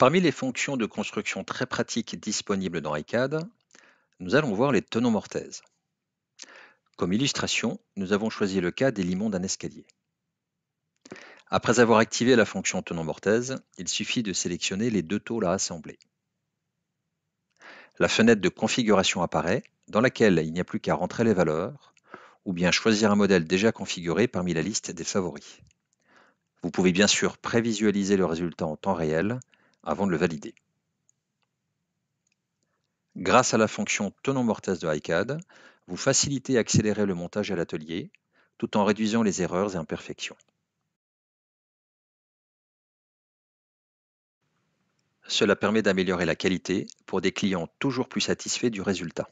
Parmi les fonctions de construction très pratiques disponibles dans ICAD, nous allons voir les tenons mortaises. Comme illustration, nous avons choisi le cas des limons d'un escalier. Après avoir activé la fonction tenons mortaise, il suffit de sélectionner les deux tôles à assembler. La fenêtre de configuration apparaît, dans laquelle il n'y a plus qu'à rentrer les valeurs, ou bien choisir un modèle déjà configuré parmi la liste des favoris. Vous pouvez bien sûr prévisualiser le résultat en temps réel avant de le valider. Grâce à la fonction tenant mortaise de ICAD, vous facilitez et accélérez le montage à l'atelier, tout en réduisant les erreurs et imperfections. Cela permet d'améliorer la qualité pour des clients toujours plus satisfaits du résultat.